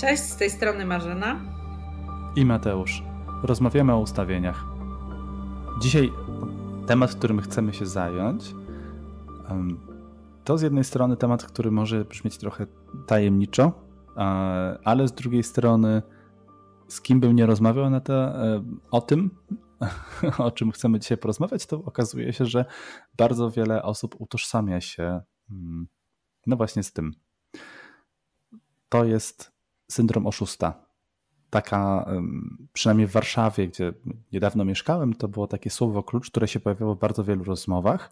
Cześć, z tej strony Marzena i Mateusz. Rozmawiamy o ustawieniach. Dzisiaj temat, którym chcemy się zająć, to z jednej strony temat, który może brzmieć trochę tajemniczo, e, ale z drugiej strony z kim bym nie rozmawiał na te, e, o tym, o czym chcemy dzisiaj porozmawiać, to okazuje się, że bardzo wiele osób utożsamia się mm, no właśnie z tym. To jest syndrom oszusta. Taka, przynajmniej w Warszawie, gdzie niedawno mieszkałem, to było takie słowo klucz, które się pojawiało w bardzo wielu rozmowach.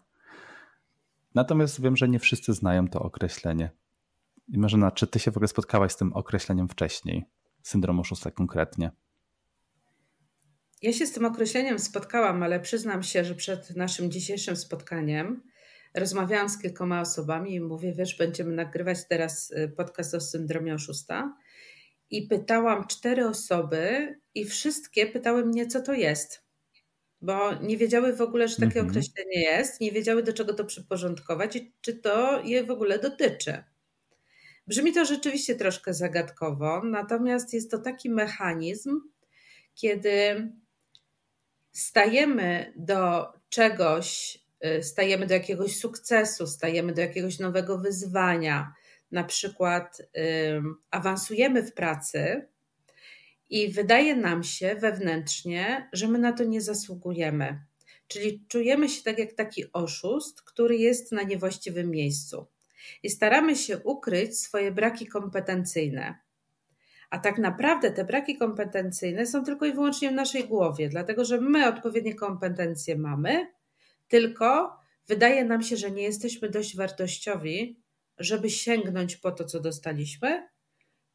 Natomiast wiem, że nie wszyscy znają to określenie. I na czy ty się w ogóle spotkałaś z tym określeniem wcześniej? Syndrom oszusta konkretnie. Ja się z tym określeniem spotkałam, ale przyznam się, że przed naszym dzisiejszym spotkaniem rozmawiałam z kilkoma osobami i mówię, wiesz, będziemy nagrywać teraz y, podcast o syndromie oszusta i pytałam cztery osoby, i wszystkie pytały mnie, co to jest. Bo nie wiedziały w ogóle, że takie mhm. określenie jest, nie wiedziały, do czego to przyporządkować i czy to je w ogóle dotyczy. Brzmi to rzeczywiście troszkę zagadkowo, natomiast jest to taki mechanizm, kiedy stajemy do czegoś, y, stajemy do jakiegoś sukcesu, stajemy do jakiegoś nowego wyzwania, na przykład awansujemy w pracy i wydaje nam się wewnętrznie, że my na to nie zasługujemy. Czyli czujemy się tak jak taki oszust, który jest na niewłaściwym miejscu. I staramy się ukryć swoje braki kompetencyjne. A tak naprawdę te braki kompetencyjne są tylko i wyłącznie w naszej głowie, dlatego że my odpowiednie kompetencje mamy, tylko wydaje nam się, że nie jesteśmy dość wartościowi, żeby sięgnąć po to, co dostaliśmy,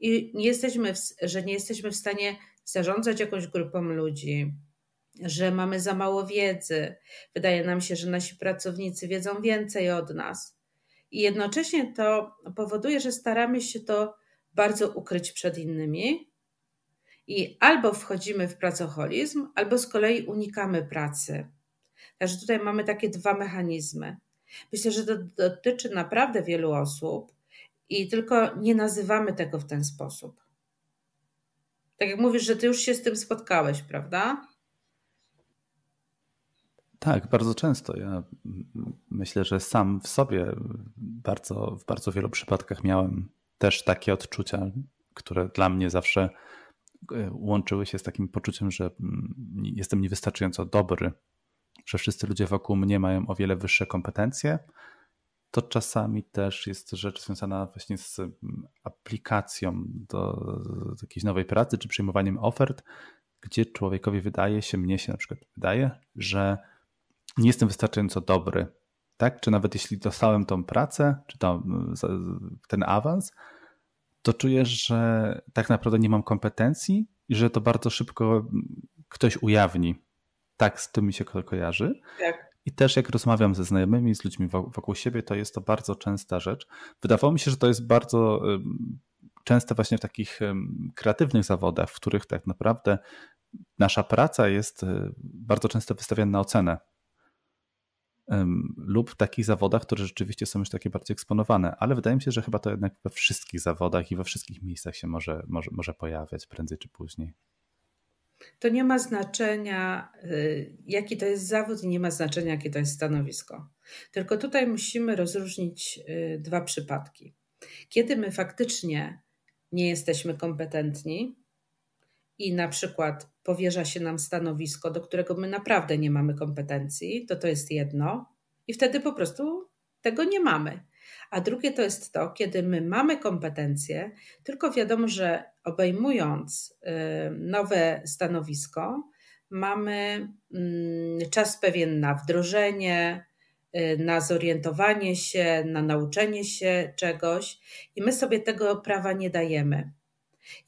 i nie jesteśmy w, że nie jesteśmy w stanie zarządzać jakąś grupą ludzi, że mamy za mało wiedzy. Wydaje nam się, że nasi pracownicy wiedzą więcej od nas. I jednocześnie to powoduje, że staramy się to bardzo ukryć przed innymi i albo wchodzimy w pracoholizm, albo z kolei unikamy pracy. Także tutaj mamy takie dwa mechanizmy. Myślę, że to dotyczy naprawdę wielu osób i tylko nie nazywamy tego w ten sposób. Tak jak mówisz, że ty już się z tym spotkałeś, prawda? Tak, bardzo często. Ja myślę, że sam w sobie bardzo, w bardzo wielu przypadkach miałem też takie odczucia, które dla mnie zawsze e, łączyły się z takim poczuciem, że jestem niewystarczająco dobry że wszyscy ludzie wokół mnie mają o wiele wyższe kompetencje, to czasami też jest rzecz związana właśnie z mm, aplikacją do, do jakiejś nowej pracy czy przyjmowaniem ofert, gdzie człowiekowi wydaje się, mnie się na przykład wydaje, że nie jestem wystarczająco dobry. Tak? Czy nawet jeśli dostałem tą pracę, czy ten awans, to czuję, że tak naprawdę nie mam kompetencji i że to bardzo szybko mm, ktoś ujawni. Tak, z tym mi się kojarzy. Tak. I też jak rozmawiam ze znajomymi, z ludźmi wokół siebie, to jest to bardzo częsta rzecz. Wydawało mi się, że to jest bardzo częste właśnie w takich kreatywnych zawodach, w których tak naprawdę nasza praca jest y, bardzo często wystawiana na ocenę. Lub w takich zawodach, które rzeczywiście są już takie bardziej eksponowane, ale wydaje mi się, że chyba to jednak we wszystkich zawodach i we wszystkich miejscach się może, może, może pojawiać prędzej czy później. To nie ma znaczenia, y, jaki to jest zawód, i nie ma znaczenia, jakie to jest stanowisko. Tylko tutaj musimy rozróżnić y, dwa przypadki. Kiedy my faktycznie nie jesteśmy kompetentni i na przykład powierza się nam stanowisko, do którego my naprawdę nie mamy kompetencji, to to jest jedno, i wtedy po prostu tego nie mamy. A drugie to jest to, kiedy my mamy kompetencje, tylko wiadomo, że obejmując y, nowe stanowisko, mamy mm, czas pewien na wdrożenie, y, na zorientowanie się, na nauczenie się czegoś, i my sobie tego prawa nie dajemy.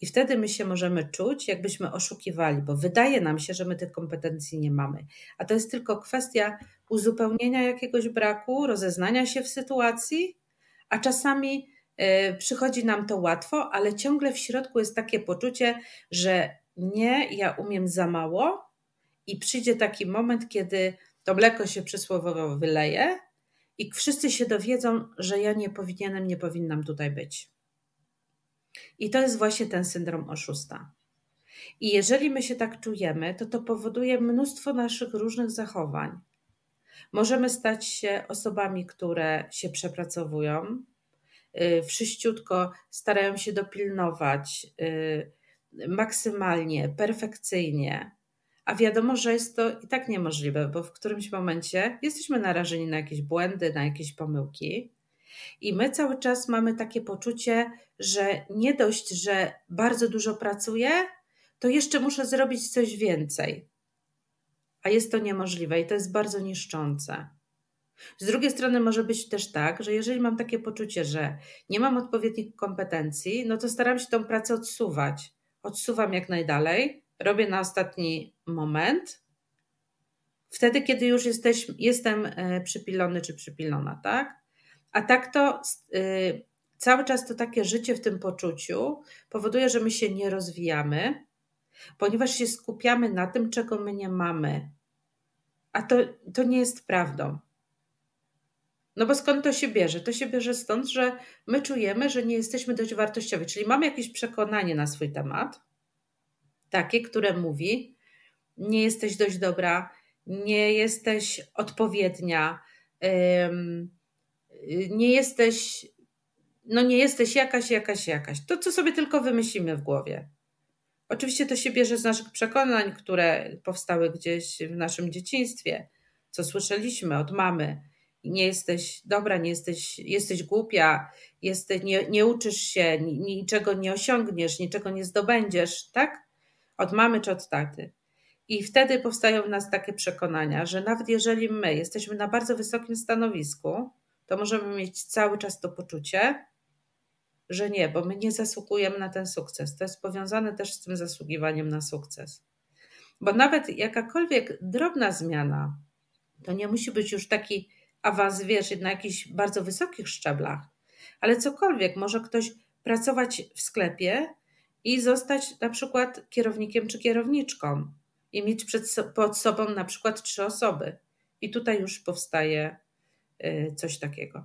I wtedy my się możemy czuć, jakbyśmy oszukiwali, bo wydaje nam się, że my tych kompetencji nie mamy. A to jest tylko kwestia uzupełnienia jakiegoś braku, rozeznania się w sytuacji, a czasami e, przychodzi nam to łatwo, ale ciągle w środku jest takie poczucie, że nie, ja umiem za mało i przyjdzie taki moment, kiedy to mleko się przysłowiowo wyleje i wszyscy się dowiedzą, że ja nie powinienem, nie powinnam tutaj być. I to jest właśnie ten syndrom oszusta. I jeżeli my się tak czujemy, to to powoduje mnóstwo naszych różnych zachowań. Możemy stać się osobami, które się przepracowują, y, wszyściutko starają się dopilnować y, maksymalnie, perfekcyjnie, a wiadomo, że jest to i tak niemożliwe, bo w którymś momencie jesteśmy narażeni na jakieś błędy, na jakieś pomyłki. I my cały czas mamy takie poczucie, że nie dość, że bardzo dużo pracuję, to jeszcze muszę zrobić coś więcej a jest to niemożliwe i to jest bardzo niszczące. Z drugiej strony może być też tak, że jeżeli mam takie poczucie, że nie mam odpowiednich kompetencji, no to staram się tą pracę odsuwać. Odsuwam jak najdalej, robię na ostatni moment, wtedy, kiedy już jesteś, jestem e, przypilony czy przypilona, tak? A tak to yy, cały czas to takie życie w tym poczuciu powoduje, że my się nie rozwijamy, ponieważ się skupiamy na tym, czego my nie mamy. A to, to nie jest prawdą. No bo skąd to się bierze? To się bierze stąd, że my czujemy, że nie jesteśmy dość wartościowi, czyli mamy jakieś przekonanie na swój temat, takie, które mówi: nie jesteś dość dobra, nie jesteś odpowiednia, nie jesteś, no nie jesteś jakaś, jakaś, jakaś. To, co sobie tylko wymyślimy w głowie. Oczywiście to się bierze z naszych przekonań, które powstały gdzieś w naszym dzieciństwie, co słyszeliśmy od mamy. Nie jesteś dobra, nie jesteś, jesteś głupia, jesteś, nie, nie uczysz się, niczego nie osiągniesz, niczego nie zdobędziesz, tak? Od mamy czy od taty. I wtedy powstają w nas takie przekonania, że nawet jeżeli my jesteśmy na bardzo wysokim stanowisku, to możemy mieć cały czas to poczucie, że nie, bo my nie zasługujemy na ten sukces. To jest powiązane też z tym zasługiwaniem na sukces. Bo nawet jakakolwiek drobna zmiana, to nie musi być już taki awans, wiesz, na jakichś bardzo wysokich szczeblach, ale cokolwiek, może ktoś pracować w sklepie i zostać na przykład kierownikiem czy kierowniczką i mieć przed, pod sobą na przykład trzy osoby. I tutaj już powstaje y, coś takiego.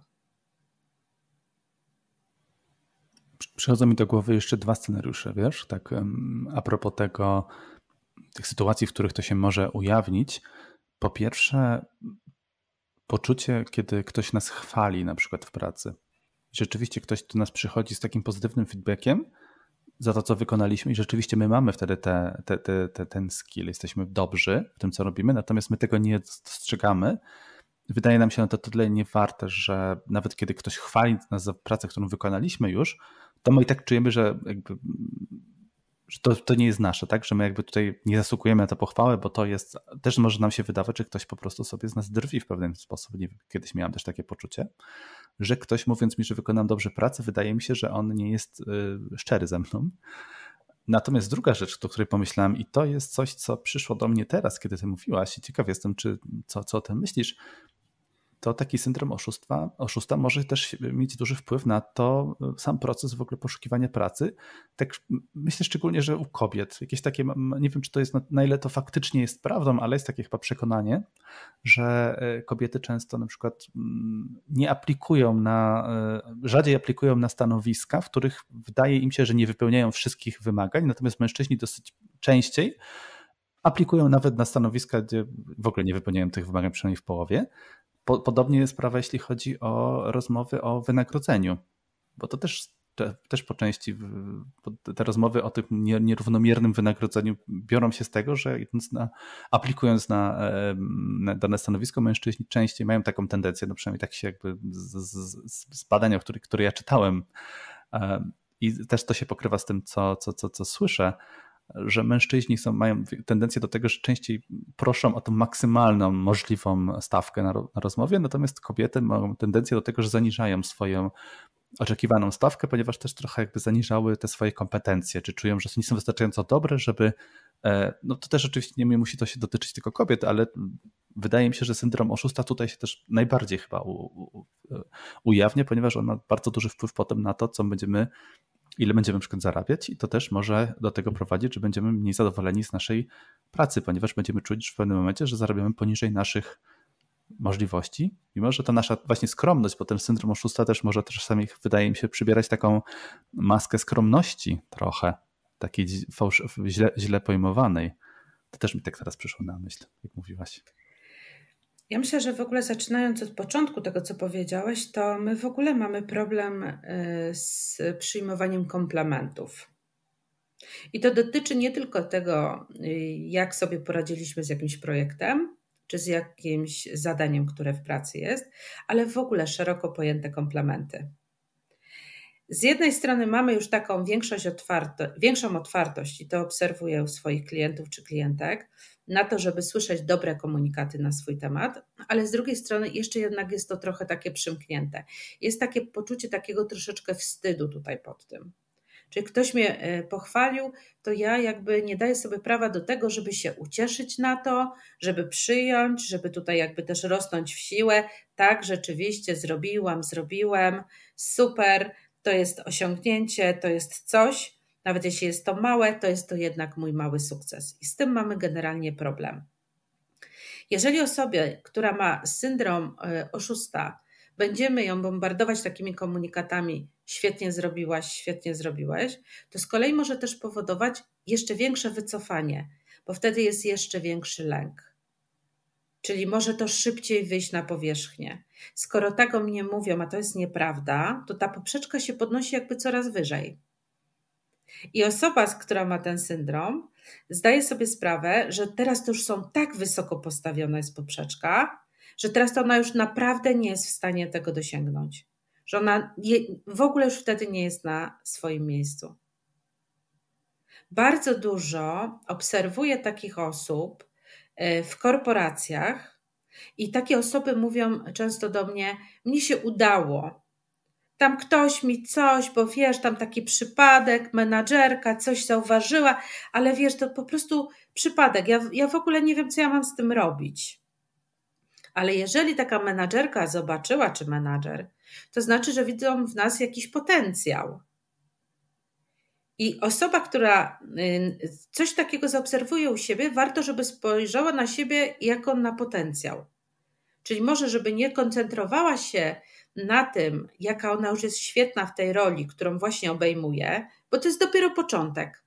Przychodzą mi do głowy jeszcze dwa scenariusze, wiesz, tak a propos tego, tych sytuacji, w których to się może ujawnić. Po pierwsze, poczucie, kiedy ktoś nas chwali na przykład w pracy. Rzeczywiście ktoś do nas przychodzi z takim pozytywnym feedbackiem za to, co wykonaliśmy i rzeczywiście my mamy wtedy te, te, te, te ten skill, jesteśmy dobrzy w tym, co robimy, natomiast my tego nie dostrzegamy. Wydaje nam się na no to tyle niewarte, że nawet kiedy ktoś chwali nas za pracę, którą wykonaliśmy już, to my i tak czujemy, że, jakby, że to, to nie jest nasze, tak? Że my jakby tutaj nie zasługujemy na tę pochwałę, bo to jest, też może nam się wydawać, że ktoś po prostu sobie z nas drwi w pewien sposób. Nie wiem, kiedyś miałem też takie poczucie, że ktoś mówiąc mi, że wykonam dobrze pracę, wydaje mi się, że on nie jest y, szczery ze mną. Natomiast druga rzecz, o której pomyślałem, i to jest coś, co przyszło do mnie teraz, kiedy ty mówiłaś, i ciekaw jestem, czy, co, co o tym myślisz, to taki syndrom oszustwa, oszusta może też mieć duży wpływ na to e, sam proces w ogóle poszukiwania pracy. Tak myślę szczególnie, że u kobiet jakieś takie, nie wiem czy to jest, na ile to faktycznie jest prawdą, ale jest takie chyba przekonanie, że e, kobiety często na przykład nie aplikują na, e, rzadziej aplikują na stanowiska, w których wydaje im się, że nie wypełniają wszystkich wymagań, natomiast mężczyźni dosyć częściej aplikują nawet na stanowiska, gdzie w ogóle nie wypełniają tych wymagań, przynajmniej w połowie. Po, podobnie jest sprawa, jeśli chodzi o rozmowy o wynagrodzeniu, bo to też, te, też po części te rozmowy o tym nierównomiernym wynagrodzeniu biorą się z tego, że na, aplikując na, e, na, dane stanowisko, mężczyźni częściej mają taką tendencję, no przynajmniej tak się jakby z, z, z badania, które, które ja czytałem, e, i też to się pokrywa z tym, co, co, co, co słyszę że mężczyźni są, mają tendencję do tego, że częściej proszą o tą maksymalną możliwą stawkę na, na rozmowie, natomiast kobiety mają tendencję do tego, że zaniżają swoją oczekiwaną stawkę, ponieważ też trochę jakby zaniżały te swoje kompetencje, czy czują, że nie są wystarczająco dobre, żeby. E, no to też oczywiście nie musi to się dotyczyć tylko kobiet, ale wydaje mi się, że syndrom oszusta tutaj się też najbardziej chyba u, u, e, ujawnia, ponieważ on ma bardzo duży wpływ potem na to, co będziemy ile będziemy na przykład zarabiać i to też może do tego prowadzić, że będziemy mniej zadowoleni z naszej pracy, ponieważ będziemy czuć w pewnym momencie, że zarabiamy poniżej naszych możliwości, mimo że ta nasza właśnie skromność, bo ten syndrom oszusta też może czasami, wydaje mi się, przybierać taką maskę skromności trochę, takiej fałsz, źle, źle pojmowanej. To też mi tak teraz przyszło na myśl, jak mówiłaś. Ja myślę, że w ogóle zaczynając od początku tego, co powiedziałeś, to my w ogóle mamy problem y, z przyjmowaniem komplementów. I to dotyczy nie tylko tego, y, jak sobie poradziliśmy z jakimś projektem, czy z jakimś zadaniem, które w pracy jest, ale w ogóle szeroko pojęte komplementy z jednej strony mamy już taką większość otwarto, większą otwartość, i to obserwuję u swoich klientów czy klientek, na to, żeby słyszeć dobre komunikaty na swój temat, ale z drugiej strony jeszcze jednak jest to trochę takie przymknięte. Jest takie poczucie takiego troszeczkę wstydu tutaj pod tym. Czyli ktoś mnie e, pochwalił, to ja jakby nie daję sobie prawa do tego, żeby się ucieszyć na to, żeby przyjąć, żeby tutaj jakby też rosnąć w siłę. Tak, rzeczywiście zrobiłam, zrobiłem, super, to jest osiągnięcie, to jest coś, nawet jeśli jest to małe, to jest to jednak mój mały sukces. I z tym mamy generalnie problem. Jeżeli osobie, która ma syndrom e, oszusta, będziemy ją bombardować takimi komunikatami: świetnie zrobiłaś, świetnie zrobiłeś, to z kolei może też powodować jeszcze większe wycofanie, bo wtedy jest jeszcze większy lęk czyli może to szybciej wyjść na powierzchnię. Skoro tego tak mnie mówią, a to jest nieprawda, to ta poprzeczka się podnosi jakby coraz wyżej. I osoba, która ma ten syndrom, zdaje sobie sprawę, że teraz to już są tak wysoko postawiona jest poprzeczka, że teraz to ona już naprawdę nie jest w stanie tego dosięgnąć. Że ona je, w ogóle już wtedy nie jest na swoim miejscu. Bardzo dużo obserwuję takich osób, E, w korporacjach i takie osoby mówią często do mnie: Mnie się udało. Tam ktoś mi coś, bo wiesz, tam taki przypadek, menadżerka coś zauważyła, ale wiesz, to po prostu przypadek. Ja, ja w ogóle nie wiem, co ja mam z tym robić. Ale jeżeli taka menadżerka zobaczyła, czy menadżer, to znaczy, że widzą w nas jakiś potencjał i osoba, która y, coś takiego zaobserwuje u siebie, warto, żeby spojrzała na siebie jako na potencjał. Czyli może, żeby nie koncentrowała się na tym, jaka ona już jest świetna w tej roli, którą właśnie obejmuje, bo to jest dopiero początek,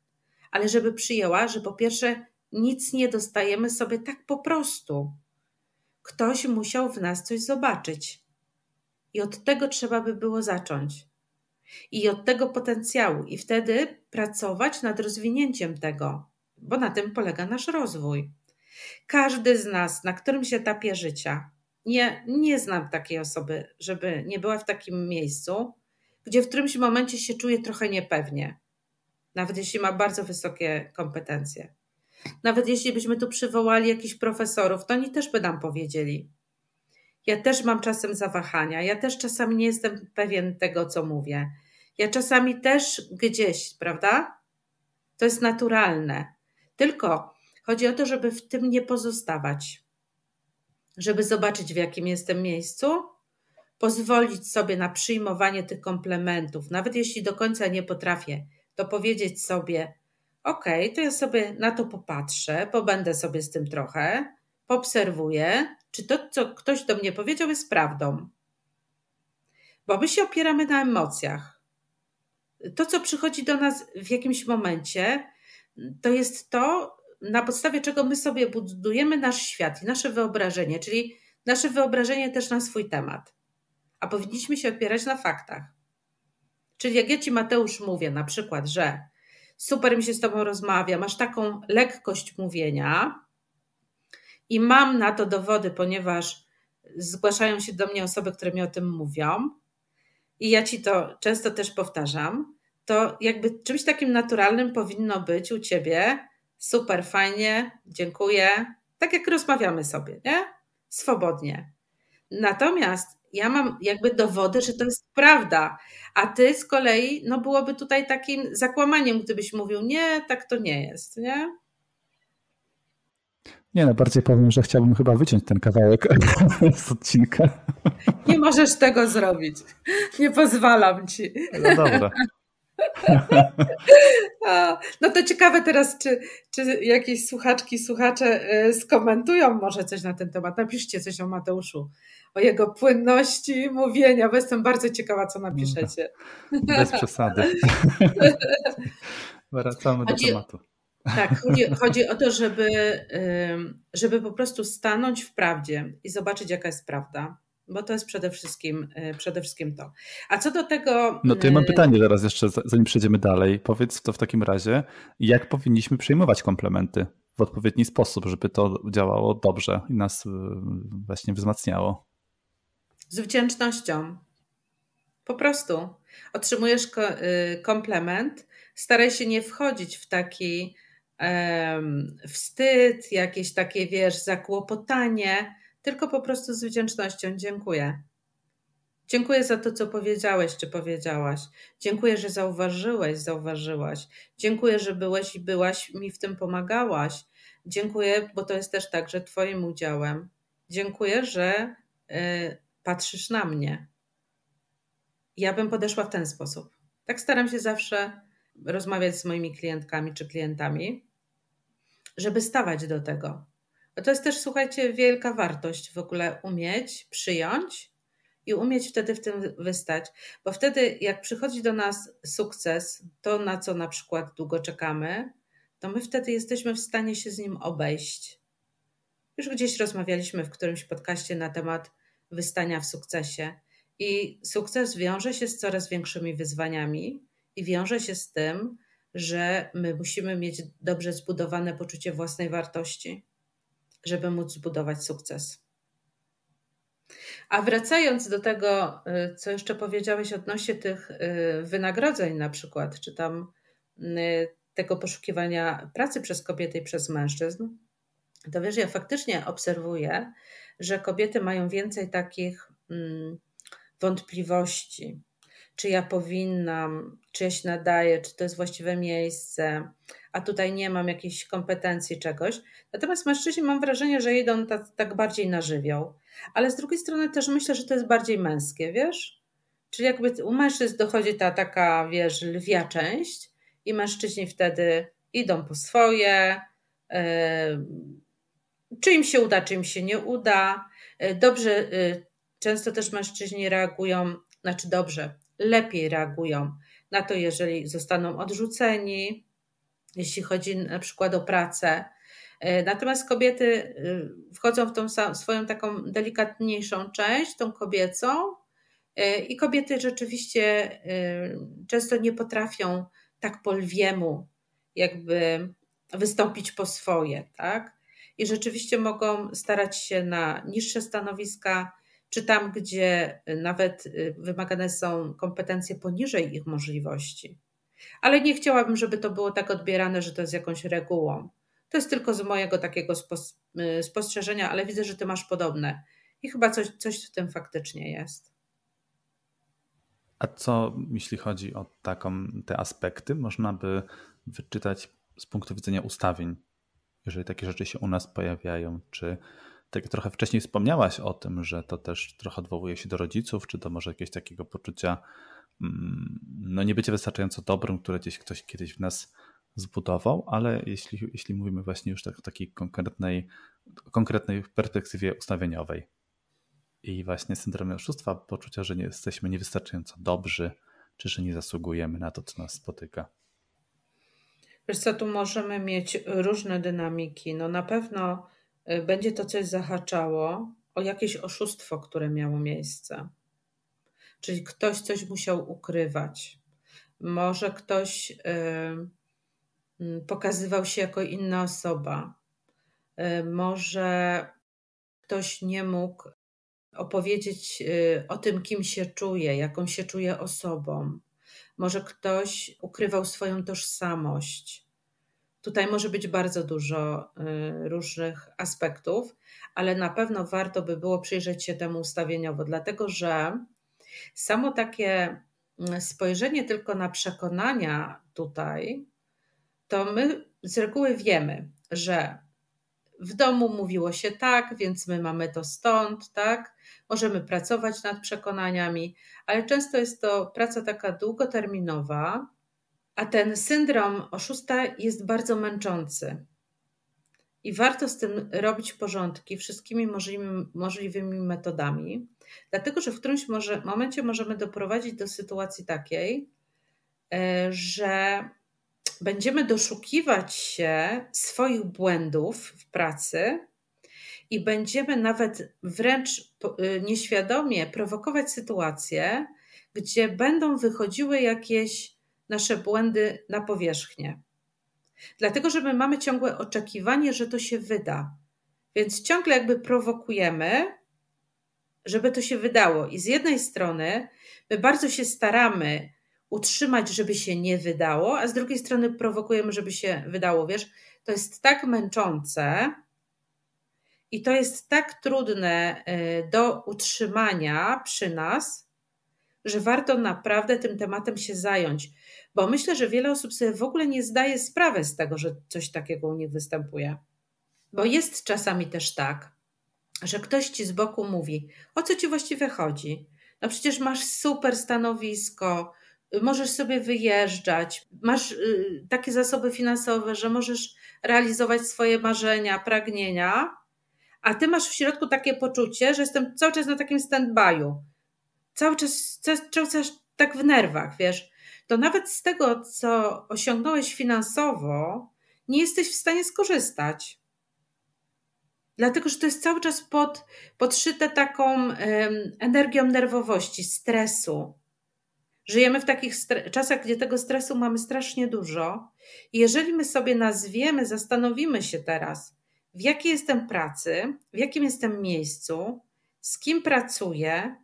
ale żeby przyjęła, że po pierwsze nic nie dostajemy sobie tak po prostu. Ktoś musiał w nas coś zobaczyć. I od tego trzeba by było zacząć i od tego potencjału, i wtedy pracować nad rozwinięciem tego, bo na tym polega nasz rozwój. Każdy z nas na którymś etapie życia, nie, nie znam takiej osoby, żeby nie była w takim miejscu, gdzie w którymś momencie się czuje trochę niepewnie, nawet jeśli ma bardzo wysokie kompetencje. Nawet jeśli byśmy tu przywołali jakichś profesorów, to oni też by nam powiedzieli. Ja też mam czasem zawahania, ja też czasami nie jestem pewien tego, co mówię. Ja czasami też gdzieś, prawda? To jest naturalne. Tylko chodzi o to, żeby w tym nie pozostawać, żeby zobaczyć, w jakim jestem miejscu, pozwolić sobie na przyjmowanie tych komplementów, nawet jeśli do końca nie potrafię, to powiedzieć sobie: OK, to ja sobie na to popatrzę, pobędę sobie z tym trochę, poobserwuję, czy to, co ktoś do mnie powiedział, jest prawdą. Bo my się opieramy na emocjach. To, co przychodzi do nas w jakimś momencie, to jest to, na podstawie czego my sobie budujemy nasz świat i nasze wyobrażenie, czyli nasze wyobrażenie też na swój temat. A powinniśmy się opierać na faktach. Czyli jak ja ci Mateusz mówię na przykład, że super mi się z tobą rozmawia, masz taką lekkość mówienia i mam na to dowody, ponieważ zgłaszają się do mnie osoby, które mi o tym mówią. I ja ci to często też powtarzam, to jakby czymś takim naturalnym powinno być u ciebie super, fajnie, dziękuję, tak jak rozmawiamy sobie, nie? Swobodnie. Natomiast ja mam jakby dowody, że to jest prawda, a ty z kolei, no byłoby tutaj takim zakłamaniem, gdybyś mówił, nie, tak to nie jest, nie? Nie, no bardziej powiem, że chciałbym chyba wyciąć ten kawałek z odcinka. Nie możesz tego zrobić. Nie pozwalam ci. No dobra. No to ciekawe teraz, czy, czy jakieś słuchaczki, słuchacze e, skomentują może coś na ten temat. Napiszcie coś o Mateuszu, o jego płynności mówienia, bo jestem bardzo ciekawa, co napiszecie. Bez przesady. Wracamy do tematu. Tak, chodzi, chodzi o to, żeby, żeby po prostu stanąć w prawdzie i zobaczyć, jaka jest prawda bo to jest przede wszystkim, y, przede wszystkim to. A co do tego. No to ja mam y, pytanie zaraz jeszcze, zanim przejdziemy dalej. Powiedz to w takim razie, jak powinniśmy przyjmować komplementy w odpowiedni sposób, żeby to działało dobrze i nas y, właśnie wzmacniało? Z wdzięcznością. Po prostu. Otrzymujesz komplement, staraj się nie wchodzić w taki wstyd, jakieś takie, wiesz, zakłopotanie tylko po prostu z wdzięcznością dziękuję. Dziękuję za to, co powiedziałeś czy powiedziałaś. Dziękuję, że zauważyłeś, zauważyłaś. Dziękuję, że byłeś i byłaś, mi w tym pomagałaś. Dziękuję, bo to jest też także Twoim udziałem. Dziękuję, że y, patrzysz na mnie. Ja bym podeszła w ten sposób. Tak staram się zawsze rozmawiać z moimi klientkami czy klientami, żeby stawać do tego, to jest też, słuchajcie, wielka wartość w ogóle umieć przyjąć i umieć wtedy w tym wystać, bo wtedy, jak przychodzi do nas sukces, to na co na przykład długo czekamy, to my wtedy jesteśmy w stanie się z nim obejść. Już gdzieś rozmawialiśmy w którymś podcaście na temat wystania w sukcesie. I sukces wiąże się z coraz większymi wyzwaniami i wiąże się z tym, że my musimy mieć dobrze zbudowane poczucie własnej wartości żeby móc zbudować sukces. A wracając do tego, y, co jeszcze powiedziałeś odnośnie tych y, wynagrodzeń, na przykład, czy tam y, tego poszukiwania pracy przez kobiety i przez mężczyzn, to wiesz, ja faktycznie obserwuję, że kobiety mają więcej takich mm, wątpliwości, czy ja powinnam, czy ja się nadaję, czy to jest właściwe miejsce, a tutaj nie mam jakiejś kompetencji czegoś. Natomiast mężczyźni mam wrażenie, że idą tak, tak bardziej na żywioł. Ale z drugiej strony też myślę, że to jest bardziej męskie, wiesz? Czyli jakby u mężczyzn dochodzi ta taka, wiesz, lwia część i mężczyźni wtedy idą po swoje, yy, czy im się uda, czy im się nie uda. Yy, dobrze, yy, często też mężczyźni reagują, znaczy dobrze, lepiej reagują na to, jeżeli zostaną odrzuceni, jeśli chodzi na przykład o pracę. E, natomiast kobiety e, wchodzą w tą swoją taką delikatniejszą część, tą kobiecą, e, i kobiety rzeczywiście często nie potrafią tak po lwiemu jakby wystąpić po swoje, tak? I rzeczywiście mogą starać się na niższe stanowiska, czy tam, gdzie nawet wymagane są kompetencje poniżej ich możliwości. Ale nie chciałabym, żeby to było tak odbierane, że to jest jakąś regułą. To jest tylko z mojego takiego y, spostrzeżenia, ale widzę, że ty masz podobne. I chyba coś, coś w tym faktycznie jest. A co jeśli chodzi o taką, te aspekty, można by wyczytać z punktu widzenia ustawień, jeżeli takie rzeczy się u nas pojawiają, czy tak trochę wcześniej wspomniałaś o tym, że to też trochę odwołuje się do rodziców, czy do może jakiegoś takiego poczucia mm, no nie bycie wystarczająco dobrym, które gdzieś ktoś kiedyś w nas zbudował, ale jeśli, jeśli mówimy właśnie już tak w takiej konkretnej, konkretnej perspektywie ustawieniowej i właśnie syndromie oszustwa, poczucia, że nie jesteśmy niewystarczająco dobrzy, czy że nie zasługujemy na to, co nas spotyka. Wiesz co, tu możemy mieć różne dynamiki. No na pewno Y, będzie to coś zahaczało o jakieś oszustwo, które miało miejsce. Czyli ktoś coś musiał ukrywać. Może ktoś y, mm, pokazywał się jako inna osoba. Y, może ktoś nie mógł opowiedzieć o tym, kim się czuje, jaką się czuje osobą. Może ktoś ukrywał swoją tożsamość Tutaj może być bardzo dużo y, różnych aspektów, ale na pewno warto by było przyjrzeć się temu ustawieniowo, dlatego że samo takie y, spojrzenie tylko na przekonania tutaj, to my z reguły wiemy, że w domu mówiło się tak, więc my mamy to stąd, tak? Możemy pracować nad przekonaniami, ale często jest to praca taka długoterminowa, a ten syndrom oszusta jest bardzo męczący. I warto z tym robić porządki wszystkimi możliwymi, możliwymi metodami, dlatego że w którymś może, momencie możemy doprowadzić do sytuacji takiej, e, że będziemy doszukiwać się swoich błędów w pracy i będziemy nawet wręcz e, nieświadomie prowokować sytuacje, gdzie będą wychodziły jakieś nasze błędy na powierzchnię. Dlatego, że my mamy ciągłe oczekiwanie, że to się wyda. Więc ciągle jakby prowokujemy, żeby to się wydało. I z jednej strony my bardzo się staramy utrzymać, żeby się nie wydało, a z drugiej strony prowokujemy, żeby się wydało. Wiesz, to jest tak męczące i to jest tak trudne y, do utrzymania przy nas, że warto naprawdę tym tematem się zająć, bo myślę, że wiele osób sobie w ogóle nie zdaje sprawy z tego, że coś takiego u nich występuje. Bo jest czasami też tak, że ktoś ci z boku mówi: O co ci właściwie chodzi? No przecież masz super stanowisko, możesz sobie wyjeżdżać, masz y, takie zasoby finansowe, że możesz realizować swoje marzenia, pragnienia, a ty masz w środku takie poczucie, że jestem cały czas na takim stand-by'u cały czas, cały czas tak w nerwach, wiesz, to nawet z tego, co osiągnąłeś finansowo, nie jesteś w stanie skorzystać. Dlatego, że to jest cały czas pod, podszyte taką um, energią nerwowości, stresu. Żyjemy w takich czasach, gdzie tego stresu mamy strasznie dużo. I jeżeli my sobie nazwiemy, zastanowimy się teraz, w jakiej jestem pracy, w jakim jestem miejscu, z kim pracuję,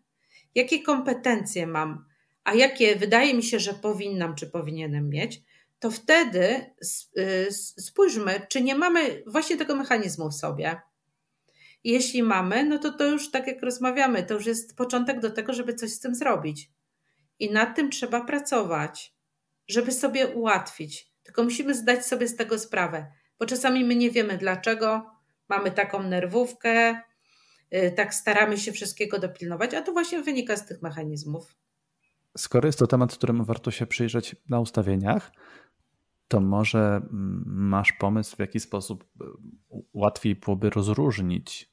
jakie kompetencje mam, a jakie wydaje mi się, że powinnam czy powinienem mieć, to wtedy y, spójrzmy, czy nie mamy właśnie tego mechanizmu w sobie. Jeśli mamy, no to to już tak jak rozmawiamy, to już jest początek do tego, żeby coś z tym zrobić. I nad tym trzeba pracować, żeby sobie ułatwić. Tylko musimy zdać sobie z tego sprawę, bo czasami my nie wiemy dlaczego mamy taką nerwówkę, Y, tak staramy się wszystkiego dopilnować, a to właśnie wynika z tych mechanizmów. Skoro jest to temat, któremu warto się przyjrzeć na ustawieniach, to może mm, masz pomysł, w jaki sposób y, łatwiej byłoby rozróżnić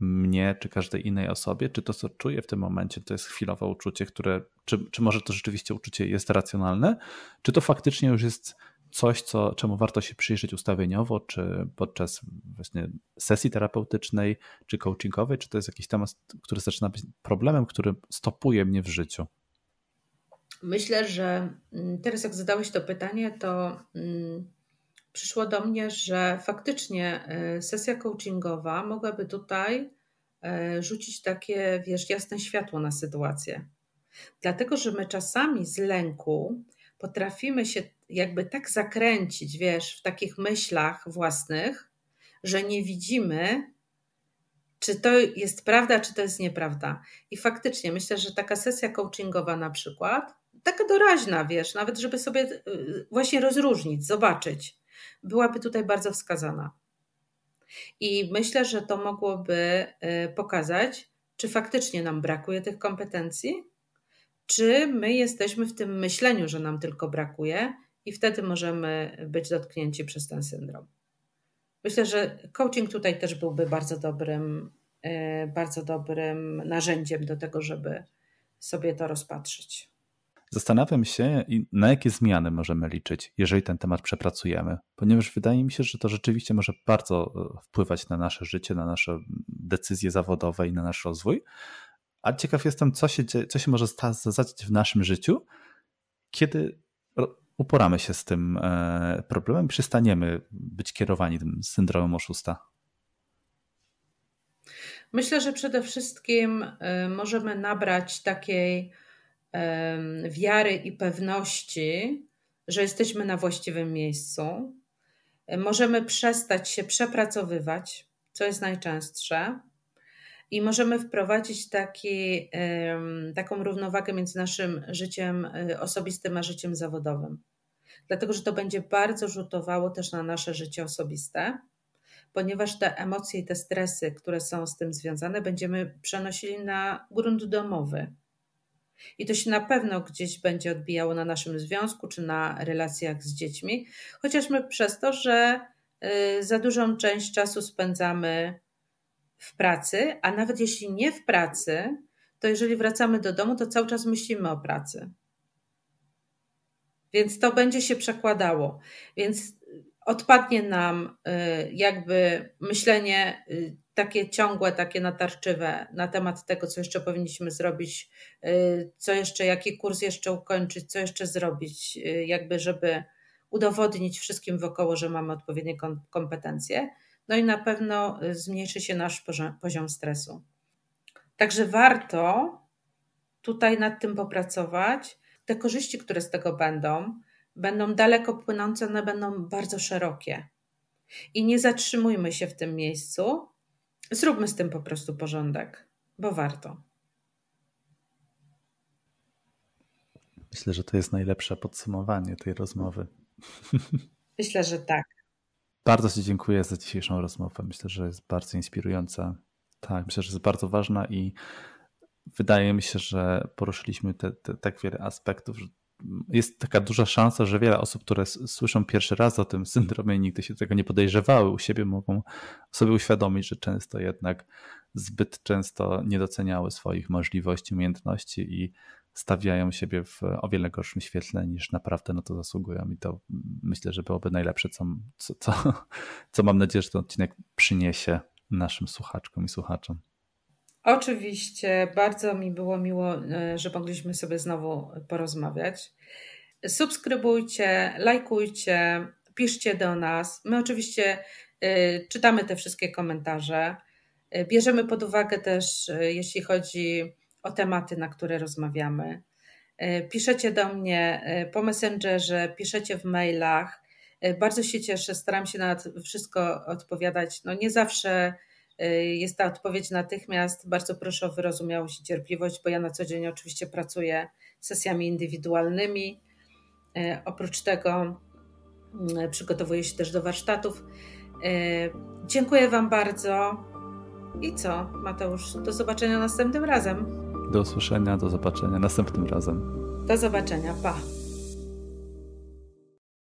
mnie czy każdej innej osobie, czy to, co czuję w tym momencie, to jest chwilowe uczucie, które, czy, czy może to rzeczywiście uczucie jest racjonalne, czy to faktycznie już jest coś, co, czemu warto się przyjrzeć ustawieniowo, czy podczas właśnie sesji terapeutycznej, czy coachingowej, czy to jest jakiś temat, który zaczyna być problemem, który stopuje mnie w życiu? Myślę, że mm, teraz jak zadałeś to pytanie, to mm, przyszło do mnie, że faktycznie e, sesja coachingowa mogłaby tutaj e, rzucić takie, wiesz, jasne światło na sytuację. Dlatego, że my czasami z lęku potrafimy się jakby tak zakręcić, wiesz, w takich myślach własnych, że nie widzimy, czy to jest prawda, czy to jest nieprawda. I faktycznie myślę, że taka sesja coachingowa na przykład, taka doraźna, wiesz, nawet żeby sobie y, właśnie rozróżnić, zobaczyć, byłaby tutaj bardzo wskazana. I myślę, że to mogłoby y, pokazać, czy faktycznie nam brakuje tych kompetencji, czy my jesteśmy w tym myśleniu, że nam tylko brakuje i wtedy możemy być dotknięci przez ten syndrom. Myślę, że coaching tutaj też byłby bardzo dobrym, e, bardzo dobrym narzędziem do tego, żeby sobie to rozpatrzyć. Zastanawiam się, na jakie zmiany możemy liczyć, jeżeli ten temat przepracujemy, ponieważ wydaje mi się, że to rzeczywiście może bardzo e, wpływać na nasze życie, na nasze decyzje zawodowe i na nasz rozwój. A ciekaw jestem, co się, co się może stać w naszym życiu, kiedy uporamy się z tym e, problemem, przestaniemy być kierowani tym syndromem oszusta? Myślę, że przede wszystkim e, możemy nabrać takiej e, wiary i pewności, że jesteśmy na właściwym miejscu. Możemy przestać się przepracowywać, co jest najczęstsze, i możemy wprowadzić taki, taką równowagę między naszym życiem osobistym a życiem zawodowym dlatego że to będzie bardzo rzutowało też na nasze życie osobiste, ponieważ te emocje i te stresy, które są z tym związane, będziemy przenosili na grunt domowy. I to się na pewno gdzieś będzie odbijało na naszym związku czy na relacjach z dziećmi, chociaż my przez to, że y, za dużą część czasu spędzamy w pracy, a nawet jeśli nie w pracy, to jeżeli wracamy do domu, to cały czas myślimy o pracy. Więc to będzie się przekładało. Więc y, odpadnie nam y, jakby myślenie y, takie ciągłe, takie natarczywe na temat tego, co jeszcze powinniśmy zrobić, co jeszcze, jaki kurs jeszcze ukończyć, co jeszcze zrobić, jakby żeby udowodnić wszystkim wokoło, że mamy odpowiednie kompetencje. No i na pewno zmniejszy się nasz poziom stresu. Także warto tutaj nad tym popracować te korzyści, które z tego będą, będą daleko płynące, one będą bardzo szerokie. I nie zatrzymujmy się w tym miejscu. Zróbmy z tym po prostu porządek, bo warto. Myślę, że to jest najlepsze podsumowanie tej rozmowy. Myślę, że tak. Bardzo Ci dziękuję za dzisiejszą rozmowę. Myślę, że jest bardzo inspirująca. Tak, myślę, że jest bardzo ważna i wydaje mi się, że poruszyliśmy te, te, tak wiele aspektów, że jest taka duża szansa, że wiele osób, które słyszą pierwszy raz o tym syndromie i nigdy się tego nie podejrzewały u siebie, mogą sobie uświadomić, że często jednak zbyt często nie doceniały swoich możliwości, umiejętności i stawiają siebie w o wiele gorszym świetle niż naprawdę na to zasługują i to myślę, że byłoby najlepsze, co, co, co, co mam nadzieję, że ten odcinek przyniesie naszym słuchaczkom i słuchaczom. Oczywiście, bardzo mi było miło, e, że mogliśmy sobie znowu porozmawiać. Subskrybujcie, lajkujcie, piszcie do nas. My oczywiście e, czytamy te wszystkie komentarze. E, bierzemy pod uwagę też, jeśli chodzi o tematy, na które rozmawiamy. Piszecie do mnie po Messengerze, piszecie w mailach. Bardzo się cieszę, staram się na wszystko odpowiadać. No nie zawsze Y, jest ta odpowiedź natychmiast. Bardzo proszę o wyrozumiałość i cierpliwość, bo ja na co dzień oczywiście pracuję sesjami indywidualnymi. Y, oprócz tego y, przygotowuję się też do warsztatów. Dziękuję Wam bardzo. I co, Mateusz? Do zobaczenia następnym razem. Do usłyszenia, do zobaczenia następnym razem. Do zobaczenia, pa.